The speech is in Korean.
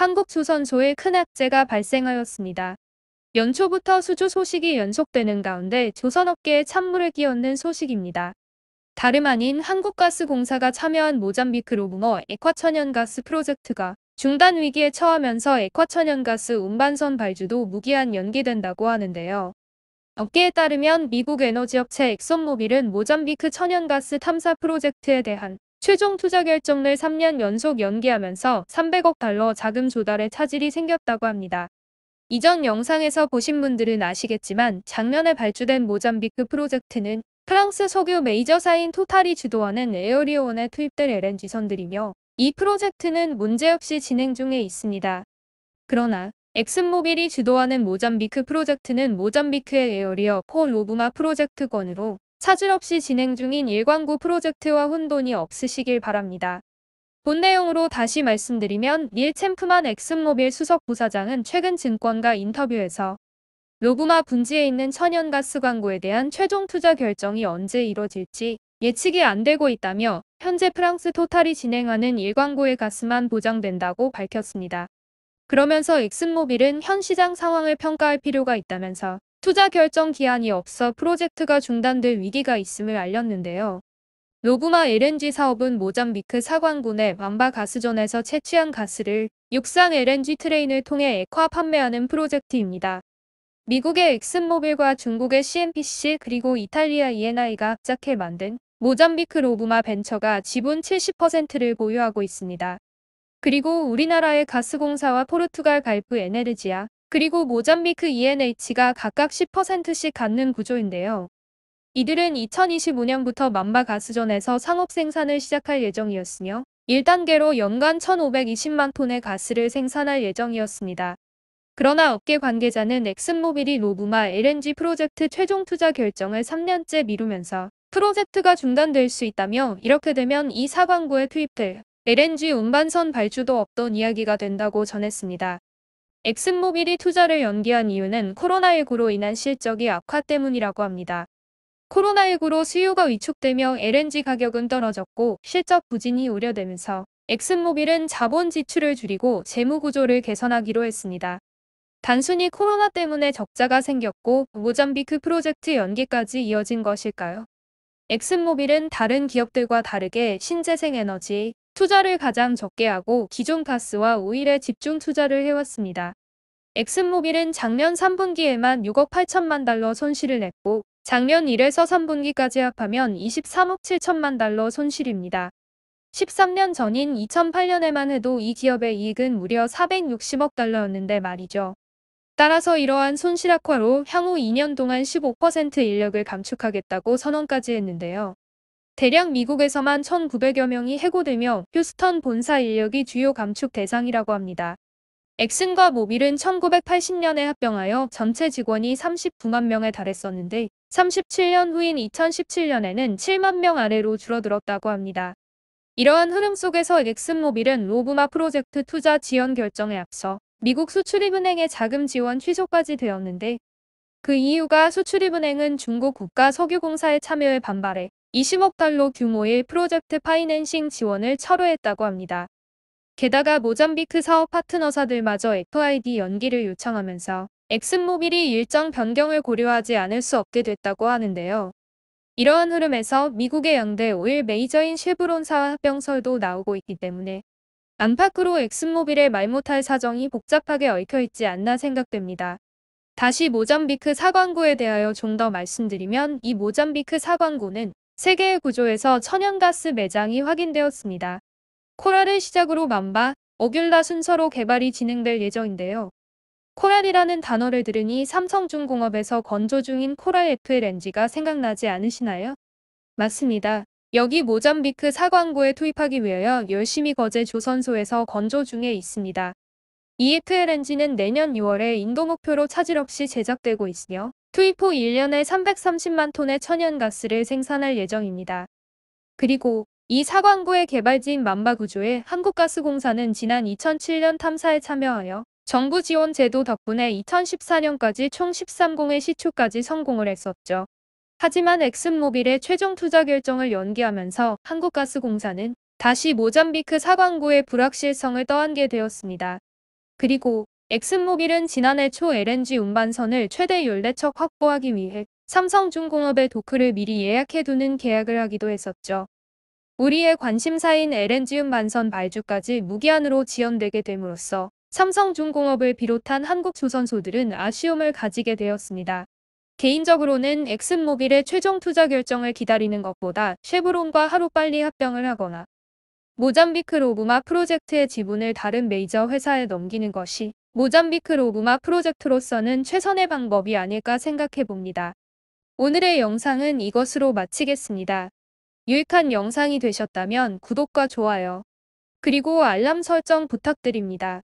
한국조선소에 큰 악재가 발생하였습니다. 연초부터 수주 소식이 연속되는 가운데 조선업계에 찬물을 끼얹는 소식입니다. 다름 아닌 한국가스공사가 참여한 모잠비크 로붕어 액화천연가스 프로젝트가 중단 위기에 처하면서 액화천연가스 운반선 발주도 무기한 연기된다고 하는데요. 업계에 따르면 미국 에너지업체 엑손모빌은 모잠비크 천연가스 탐사 프로젝트에 대한 최종 투자 결정을 3년 연속 연기하면서 300억 달러 자금 조달에 차질이 생겼다고 합니다. 이전 영상에서 보신 분들은 아시겠지만 작년에 발주된 모잠비크 프로젝트는 프랑스 석유 메이저사인 토탈이 주도하는 에어리온에 투입될 LNG선들이며 이 프로젝트는 문제없이 진행 중에 있습니다. 그러나 엑슨모빌이 주도하는 모잠비크 프로젝트는 모잠비크의 에어리어 포 로브마 프로젝트건으로 차질 없이 진행 중인 일광구 프로젝트와 혼돈이 없으시길 바랍니다. 본 내용으로 다시 말씀드리면 닐 챔프만 엑슨모빌 수석 부사장은 최근 증권과 인터뷰에서 로브마 분지에 있는 천연가스 광고에 대한 최종 투자 결정이 언제 이뤄질지 예측이 안 되고 있다며 현재 프랑스 토탈이 진행하는 일광고의 가스만 보장된다고 밝혔습니다. 그러면서 엑슨모빌은 현 시장 상황을 평가할 필요가 있다면서 투자 결정 기한이 없어 프로젝트가 중단될 위기가 있음을 알렸는데요. 로브마 LNG 사업은 모잠비크 사관군의 맘바 가스전에서 채취한 가스를 육상 LNG 트레인을 통해 액화 판매하는 프로젝트입니다. 미국의 엑슨모빌과 중국의 CNPC 그리고 이탈리아 ENI가 합작해 만든 모잠비크 로브마 벤처가 지분 70%를 보유하고 있습니다. 그리고 우리나라의 가스공사와 포르투갈 갈프 에네르지아, 그리고 모잠비크 ENH가 각각 10%씩 갖는 구조인데요. 이들은 2025년부터 맘바 가스전에서 상업 생산을 시작할 예정이었으며 1단계로 연간 1,520만 톤의 가스를 생산할 예정이었습니다. 그러나 업계 관계자는 엑슨모빌이 로브마 LNG 프로젝트 최종 투자 결정을 3년째 미루면서 프로젝트가 중단될 수 있다며 이렇게 되면 이 사광구에 투입될 LNG 운반선 발주도 없던 이야기가 된다고 전했습니다. 엑슨모빌이 투자를 연기한 이유는 코로나19로 인한 실적이 악화 때문이라고 합니다. 코로나19로 수요가 위축되며 LNG 가격은 떨어졌고 실적 부진이 우려되면서 엑슨모빌은 자본 지출을 줄이고 재무 구조를 개선하기로 했습니다. 단순히 코로나 때문에 적자가 생겼고 모잠비크 프로젝트 연기까지 이어진 것일까요? 엑슨모빌은 다른 기업들과 다르게 신재생 에너지, 투자를 가장 적게 하고 기존 가스와 오일에 집중 투자를 해왔습니다. 엑슨모빌은 작년 3분기에만 6억 8천만 달러 손실을 냈고 작년 1에서 3분기까지 합하면 23억 7천만 달러 손실입니다. 13년 전인 2008년에만 해도 이 기업의 이익은 무려 460억 달러였는데 말이죠. 따라서 이러한 손실 악화로 향후 2년 동안 15% 인력을 감축하겠다고 선언까지 했는데요. 대략 미국에서만 1,900여 명이 해고되며 휴스턴 본사 인력이 주요 감축 대상이라고 합니다. 엑슨과 모빌은 1980년에 합병하여 전체 직원이 39만 명에 달했었는데 37년 후인 2017년에는 7만 명 아래로 줄어들었다고 합니다. 이러한 흐름 속에서 엑슨모빌은 로브마 프로젝트 투자 지원 결정에 앞서 미국 수출입은행의 자금 지원 취소까지 되었는데 그 이유가 수출입은행은 중국 국가 석유공사의 참여에 반발해 20억 달러 규모의 프로젝트 파이낸싱 지원을 철회했다고 합니다. 게다가 모잠비크 사업 파트너사들마저 FID 연기를 요청하면서 엑슨모빌이 일정 변경을 고려하지 않을 수 없게 됐다고 하는데요. 이러한 흐름에서 미국의 양대 오일 메이저인 쉐브론사와 합병설도 나오고 있기 때문에 안팎으로 엑슨모빌의 말 못할 사정이 복잡하게 얽혀있지 않나 생각됩니다. 다시 모잠비크 사광구에 대하여 좀 더 말씀드리면 이 모잠비크 사광구는 세계의 구조에서 천연가스 매장이 확인되었습니다. 코랄을 시작으로 맘바, 어귤라 순서로 개발이 진행될 예정인데요. 코랄이라는 단어를 들으니 삼성중공업에서 건조 중인 코랄 FLNG가 생각나지 않으시나요? 맞습니다. 여기 모잠비크 사광고에 투입하기 위하여 열심히 거제 조선소에서 건조 중에 있습니다. EFLNG는 내년 6월에 인도 목표로 차질 없이 제작되고 있으며 투입후 1년에 330만 톤의 천연가스를 생산할 예정입니다. 그리고 이 사광구의 개발지인 만바구조의 한국가스공사는 지난 2007년 탐사에 참여하여 정부 지원 제도 덕분에 2014년까지 총 13공의 시추까지 성공을 했었죠. 하지만 엑슨모빌의 최종 투자 결정을 연기하면서 한국가스공사는 다시 모잠비크 사광구의 불확실성을 떠안게 되었습니다. 그리고 엑슨모빌은 지난해 초 LNG 운반선을 최대 14척 확보하기 위해 삼성중공업의 도크를 미리 예약해두는 계약을 하기도 했었죠. 우리의 관심사인 LNG 운반선 발주까지 무기한으로 지연되게 됨으로써 삼성중공업을 비롯한 한국 조선소들은 아쉬움을 가지게 되었습니다. 개인적으로는 엑슨모빌의 최종 투자 결정을 기다리는 것보다 쉐브론과 하루빨리 합병을 하거나 모잠비크 로브마 프로젝트의 지분을 다른 메이저 회사에 넘기는 것이 모잠비크 로그마 프로젝트로서는 최선의 방법이 아닐까 생각해봅니다. 오늘의 영상은 이것으로 마치겠습니다. 유익한 영상이 되셨다면 구독과 좋아요, 그리고 알람 설정 부탁드립니다.